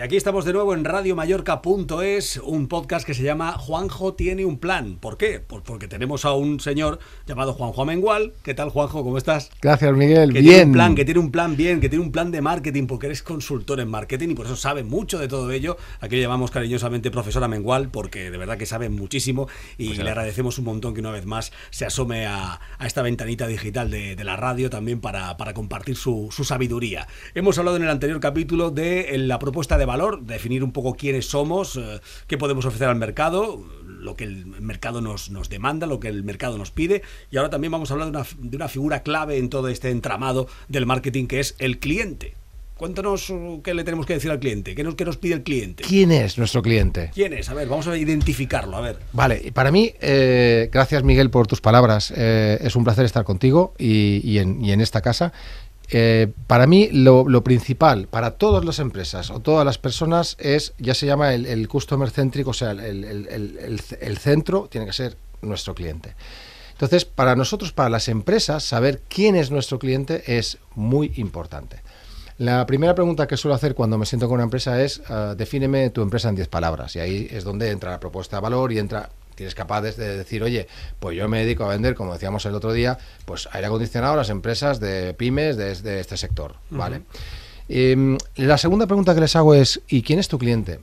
Y aquí estamos de nuevo en radiomallorca.es, un podcast que se llama Juanjo tiene un plan. ¿Por qué? porque tenemos a un señor llamado Juanjo Amengual. ¿Qué tal, Juanjo? ¿Cómo estás? Gracias, Miguel. Que Tiene un plan, que tiene un plan bien, que tiene un plan de marketing, porque eres consultor en marketing y por eso sabe mucho de todo ello. Aquí le llamamos cariñosamente profesor Amengual, porque de verdad que sabe muchísimo y pues le agradecemos un montón que una vez más se asome a, esta ventanita digital de, la radio también para, compartir su, sabiduría. Hemos hablado en el anterior capítulo de eh, la propuesta de valor, definir un poco quiénes somos, eh, qué podemos ofrecer al mercado, lo que el mercado nos, nos, demanda, lo que el mercado nos pide. Y ahora también vamos a hablar de una, de una figura clave en todo este entramado del marketing que es el cliente. Cuéntanos uh, qué le tenemos que decir al cliente, qué nos, qué nos pide el cliente. ¿Quién es nuestro cliente? ¿Quién es? A ver, vamos a identificarlo, a ver. Vale, para mí, eh, gracias Miguel por tus palabras. Eh, es un placer estar contigo y, y, en, y en esta casa. Eh, para mí lo, principal, para todas las empresas o todas las personas, es, ya se llama el, el customer centric, o sea, el, el, el centro tiene que ser nuestro cliente. Entonces, para nosotros, para las empresas, saber quién es nuestro cliente es muy importante. La primera pregunta que suelo hacer cuando me siento con una empresa es, uh, tu empresa en 10 palabras. Y ahí es donde entra la propuesta de valor y entra eres capaz de, decir, oye, pues yo me dedico a vender, como decíamos el otro día, pues aire acondicionado a las empresas de pymes de, este sector, ¿vale? Em, la segunda pregunta que les hago es, ¿y quién es tu cliente?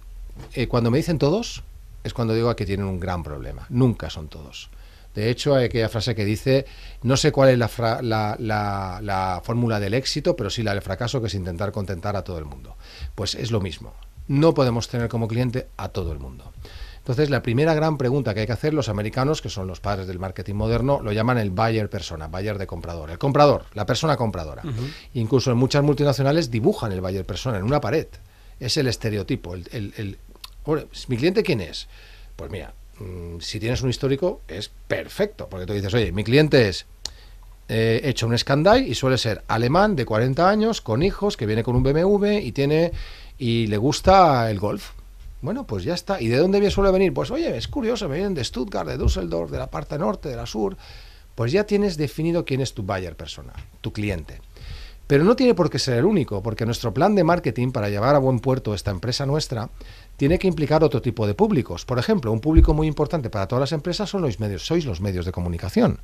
Eh, cuando me dicen todos, es cuando digo que tienen un gran problema. Nunca son todos. De hecho, hay aquella frase que dice, no sé cuál es la, la fórmula del éxito, pero sí la del fracaso, que es intentar contentar a todo el mundo. Pues es lo mismo. No podemos tener como cliente a todo el mundo. Entonces, la primera gran pregunta que hay que hacer los americanos, que son los padres del marketing moderno, lo llaman el buyer persona, buyer de comprador. El comprador, la persona compradora. Incluso en muchas multinacionales dibujan el buyer persona en una pared. Es el estereotipo. El, ¿Mi cliente quién es? Pues mira, mm, si tienes un histórico, es perfecto. Porque tú dices, oye, mi cliente es eh, hecho un escandal y suele ser alemán de 40 años, con hijos, que viene con un BMW y tiene y le gusta el golf. Bueno, pues ya está. ¿Y de dónde me suele venir? Pues oye, es curioso, me vienen de Stuttgart, de Düsseldorf, de la parte norte, de la sur. Pues ya tienes definido quién es tu buyer persona, tu cliente. Pero no tiene por qué ser el único, porque nuestro plan de marketing para llevar a buen puerto esta empresa nuestra tiene que implicar otro tipo de públicos. Por ejemplo, un público muy importante para todas las empresas son los medios, sois los medios de comunicación.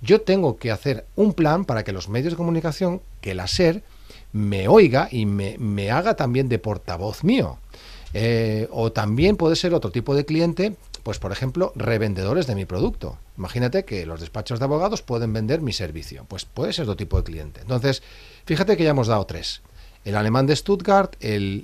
Yo tengo que hacer un plan para que los medios de comunicación, que la SER, me oiga y me haga también de portavoz mío. Eh, o también puede ser otro tipo de cliente, pues por ejemplo, revendedores de mi producto. Imagínate que los despachos de abogados pueden vender mi servicio. Pues puede ser otro tipo de cliente. Entonces, fíjate que ya hemos dado tres. El alemán de Stuttgart, el,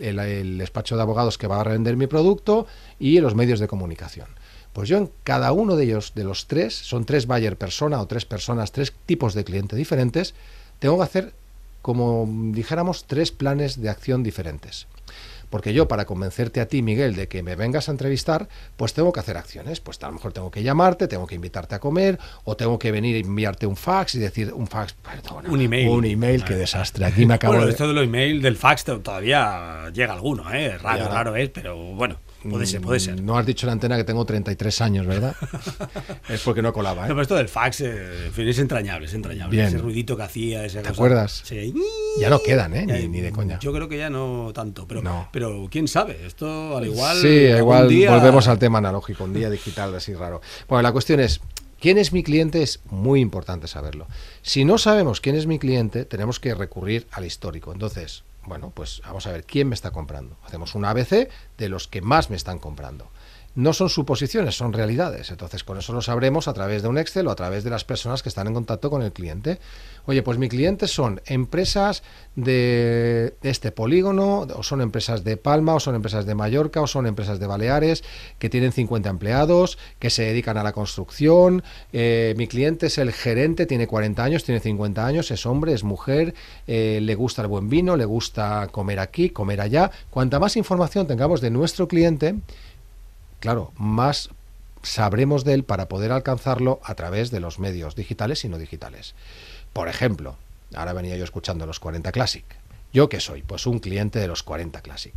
despacho de abogados que va a revender mi producto y los medios de comunicación. Pues yo en cada uno de ellos, de los tres, son tres buyer persona o tres personas, tres tipos de cliente diferentes, tengo que hacer, como dijéramos, tres planes de acción diferentes. Porque yo para convencerte a ti, Miguel, de que me vengas a entrevistar, pues tengo que hacer acciones. Pues a lo mejor tengo que llamarte, tengo que invitarte a comer, o tengo que venir y enviarte un fax y decir un fax, perdón un email. Un email, qué ah. desastre. Aquí me acabo bueno, esto de los email, del fax todavía llega alguno, ¿eh? Raro, raro es, pero bueno. Puede ser, puede ser. No has dicho la antena que tengo 33 años, ¿verdad? es porque no colaba. ¿eh? No, pero esto del fax, eh, en fin, es entrañable, es entrañable. Ese ruidito que hacía, esa ¿Te acuerdas? Sí. Ya no quedan, ¿eh? Ni, de coña. Yo creo que ya no tanto, pero, pero quién sabe, esto al igual. Sí, igual volvemos al tema analógico, un día digital así raro. Bueno, la cuestión es. ¿Quién es mi cliente? Es muy importante saberlo. Si no sabemos quién es mi cliente, tenemos que recurrir al histórico. Entonces, bueno, pues vamos a ver quién me está comprando. Hacemos un ABC de los que más me están comprando no son suposiciones, son realidades. Entonces, con eso lo sabremos a través de un Excel o a través de las personas que están en contacto con el cliente. Oye, pues mi cliente son empresas de este polígono, o son empresas de Palma, o son empresas de Mallorca, o son empresas de Baleares, que tienen 50 empleados, que se dedican a la construcción. Eh, mi cliente es el gerente, tiene 40 años, tiene 50 años, es hombre, es mujer, eh, le gusta el buen vino, le gusta comer aquí, comer allá. Cuanta más información tengamos de nuestro cliente, claro, más sabremos de él para poder alcanzarlo a través de los medios digitales y no digitales. Por ejemplo, ahora venía yo escuchando los 40 Classic. ¿Yo qué soy? Pues un cliente de los 40 Classic.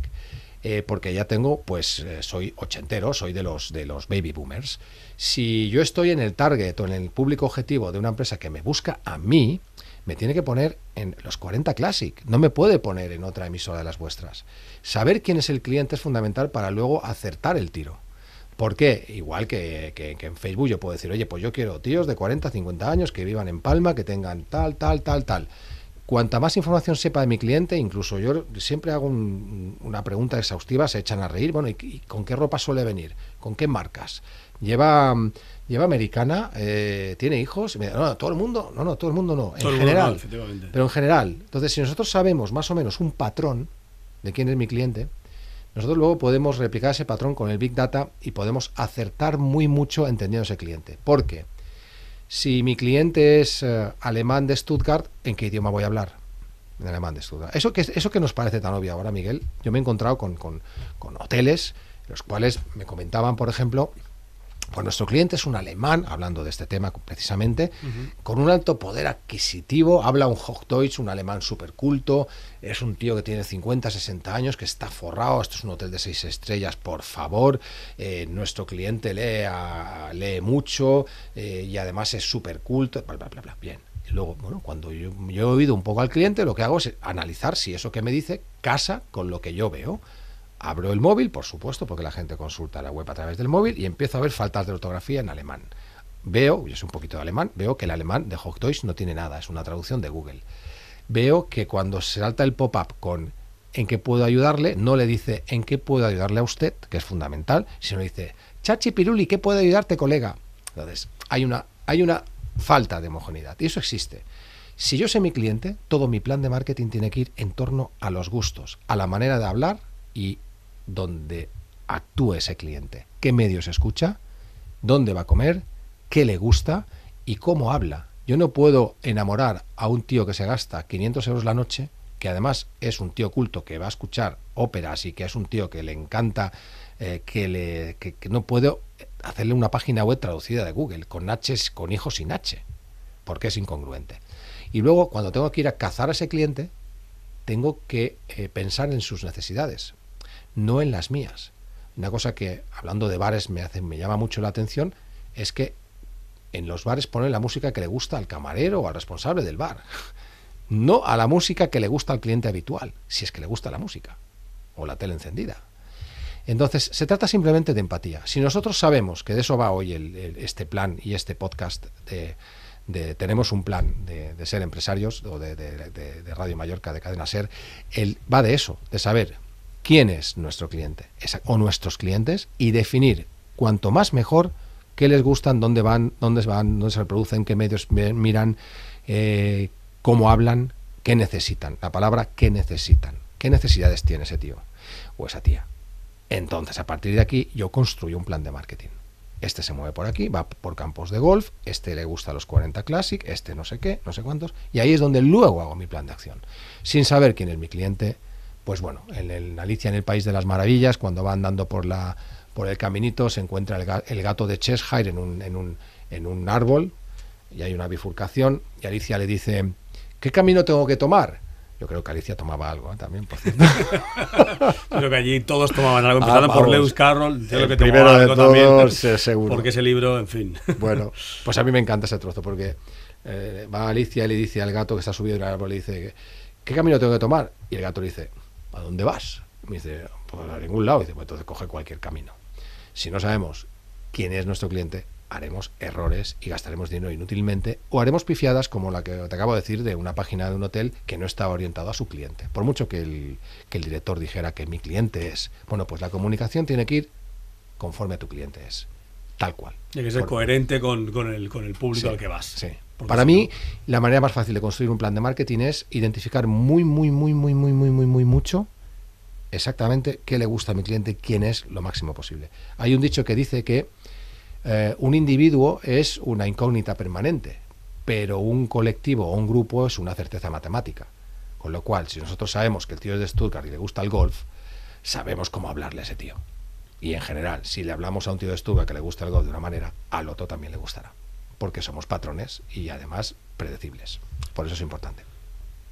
Eh, porque ya tengo, pues eh, soy ochentero, soy de los, de los baby boomers. Si yo estoy en el target o en el público objetivo de una empresa que me busca a mí, me tiene que poner en los 40 Classic, no me puede poner en otra emisora de las vuestras. Saber quién es el cliente es fundamental para luego acertar el tiro. Porque igual que, en Facebook yo puedo decir, oye, pues yo quiero tíos de 40, 50 años que vivan en Palma, que tengan tal, tal, tal, tal. Cuanta más información sepa de mi cliente, incluso yo siempre hago una pregunta exhaustiva, se echan a reír, bueno, ¿y, con qué ropa suele venir? ¿Con qué marcas? ¿Lleva, lleva americana? Eh, ¿Tiene hijos? No, todo el mundo, no, no, todo el mundo no, en general. pero en general, entonces si nosotros sabemos más o menos un patrón de quién es mi cliente, nosotros luego podemos replicar ese patrón con el Big Data y podemos acertar muy mucho entendiendo ese cliente. Porque si mi cliente es eh, alemán de Stuttgart, ¿en qué idioma voy a hablar? En alemán de Stuttgart. Eso que, eso que nos parece tan obvio ahora, Miguel, yo me he encontrado con, con, con hoteles, los cuales me comentaban, por ejemplo, pues nuestro cliente es un alemán, hablando de este tema precisamente, con un alto poder adquisitivo, habla un Hochdeutsch, un alemán súper culto, es un tío que tiene 50, 60 años, que está forrado, esto es un hotel de seis estrellas, por favor, eh, nuestro cliente lee, lee mucho eh, y además es súper culto, bien. Y luego, bueno, cuando yo, yo he oído un poco al cliente, lo que hago es analizar si eso que me dice casa con lo que yo veo. Abro el móvil, por supuesto, porque la gente consulta la web a través del móvil y empiezo a ver faltas de ortografía en alemán. Veo, yo es un poquito de alemán, veo que el alemán de Hochdeutsch no tiene nada, es una traducción de Google. Veo que cuando se salta el pop-up con ¿en qué puedo ayudarle? No le dice ¿en qué puedo ayudarle a usted? que es fundamental, sino le dice Chachi Piruli, ¿qué puedo ayudarte, colega? Entonces, hay una, hay una falta de homogeneidad y eso existe. Si yo sé mi cliente, todo mi plan de marketing tiene que ir en torno a los gustos, a la manera de hablar y donde actúa ese cliente, qué medios escucha, dónde va a comer, qué le gusta y cómo habla. Yo no puedo enamorar a un tío que se gasta 500 euros la noche, que además es un tío culto que va a escuchar óperas y que es un tío que le encanta, eh, que, le, que, no puedo hacerle una página web traducida de Google, con H, con hijos sin H, porque es incongruente. Y luego, cuando tengo que ir a cazar a ese cliente, tengo que eh, pensar en sus necesidades, no en las mías. Una cosa que, hablando de bares, me, hace, me llama mucho la atención es que en los bares ponen la música que le gusta al camarero o al responsable del bar, no a la música que le gusta al cliente habitual, si es que le gusta la música o la tele encendida. Entonces, se trata simplemente de empatía. Si nosotros sabemos que de eso va hoy el, este plan y este podcast de, tenemos un plan de, ser empresarios o de, de, Radio Mallorca, de Cadena Ser, el, va de eso, de saber quién es nuestro cliente o nuestros clientes y definir cuanto más mejor qué les gustan, dónde van, dónde van, dónde se reproducen, qué medios miran, eh, cómo hablan, qué necesitan. La palabra qué necesitan. ¿Qué necesidades tiene ese tío o esa tía? Entonces, a partir de aquí, yo construyo un plan de marketing. Este se mueve por aquí, va por campos de golf, este le gusta los 40 Classic, este no sé qué, no sé cuántos, y ahí es donde luego hago mi plan de acción, sin saber quién es mi cliente, pues bueno, en Alicia en el País de las Maravillas, cuando va andando por la por el caminito, se encuentra el, gato de Cheshire en un, en un, un árbol y hay una bifurcación y Alicia le dice, ¿qué camino tengo que tomar? Yo creo que Alicia tomaba algo ¿eh? también, por cierto. creo que allí todos tomaban algo, empezando ah, por Lewis Carroll, que primero tomaba Seguro. Porque ese libro, en fin. Bueno, pues a mí me encanta ese trozo, porque eh, va Alicia y le dice al gato que está subido en el árbol, le dice, ¿qué camino tengo que tomar? Y el gato le dice, ¿a dónde vas? Me dice, pues a ningún lado. Y dice, pues entonces coge cualquier camino. Si no sabemos quién es nuestro cliente, haremos errores y gastaremos dinero inútilmente o haremos pifiadas como la que te acabo de decir de una página de un hotel que no está orientado a su cliente. Por mucho que el, que el director dijera que mi cliente es, bueno, pues la comunicación tiene que ir conforme a tu cliente es, tal cual. Tiene que ser coherente con, el, con el público al que vas. Sí. Para mí, la manera más fácil de construir un plan de marketing es identificar muy, muy, muy, muy, muy, muy, muy, muy mucho exactamente qué le gusta a mi cliente, quién es lo máximo posible. Hay un dicho que dice que eh, un individuo es una incógnita permanente, pero un colectivo o un grupo es una certeza matemática. Con lo cual, si nosotros sabemos que el tío es de Stuttgart y le gusta el golf, sabemos cómo hablarle a ese tío. Y en general, si le hablamos a un tío de Stuttgart que le gusta el golf de una manera, al otro también le gustará porque somos patrones y además predecibles. Por eso es importante.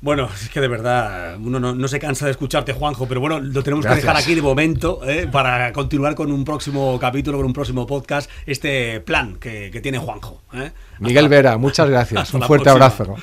Bueno, es que de verdad, uno no, se cansa de escucharte, Juanjo, pero bueno, lo tenemos que dejar aquí de momento ¿eh? para continuar con un próximo capítulo, con un próximo podcast, este plan que, tiene Juanjo. ¿eh? Miguel Vera, muchas gracias. un fuerte abrazo.